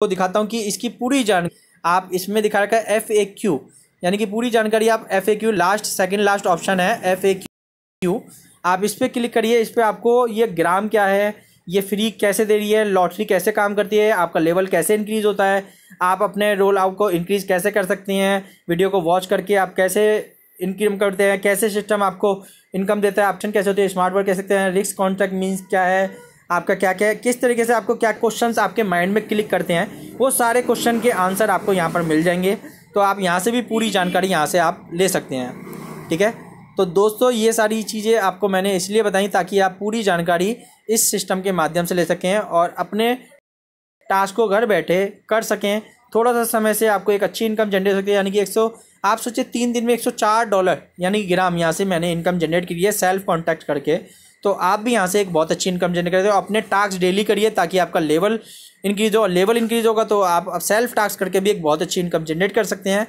को दिखाता हूँ कि इसकी पूरी जान आप इसमें दिखा रखा है एफ ए क्यू यानी कि पूरी जानकारी आप F A Q last second last option है एफ ए क्यू आप इस पर क्लिक करिए इस पर आपको ये ग्राम क्या है ये फ्री कैसे दे रही है लॉटरी कैसे काम करती है आपका लेवल कैसे इंक्रीज़ होता है आप अपने रोल आउट को इंक्रीज़ कैसे कर सकते हैं वीडियो को वॉच करके आप कैसे इनकम करते हैं कैसे सिस्टम आपको इनकम देता है ऑप्शन कैसे होते हैं स्मार्ट वर्क कह सकते हैं रिस्क कॉन्ट्रैक्ट मीन्स क्या है आपका क्या क्या है किस तरीके से आपको क्या क्वेश्चंस आपके माइंड में क्लिक करते हैं वो सारे क्वेश्चन के आंसर आपको यहाँ पर मिल जाएंगे तो आप यहाँ से भी पूरी जानकारी यहाँ से आप ले सकते हैं ठीक है तो दोस्तों ये सारी चीज़ें आपको मैंने इसलिए बताई ताकि आप पूरी जानकारी इस सिस्टम के माध्यम से ले सकें और अपने टास्क को घर बैठे कर सकें थोड़ा सा समय से आपको एक अच्छी इनकम जनरेट हो सकती है यानी कि सौ आप सोचिए तीन दिन में 104 डॉलर यानी ग्राम यहाँ से मैंने इनकम जनरेट की है सेल्फ कॉन्टैक्ट करके तो आप भी यहाँ से एक बहुत अच्छी इनकम जनरेट करते हो अपने टास्क डेली करिए ताकि आपका लेवल इंक्रीज हो लेवल इंक्रीज होगा तो आप सेल्फ टास्क करके भी एक बहुत अच्छी इनकम जनरेट कर सकते हैं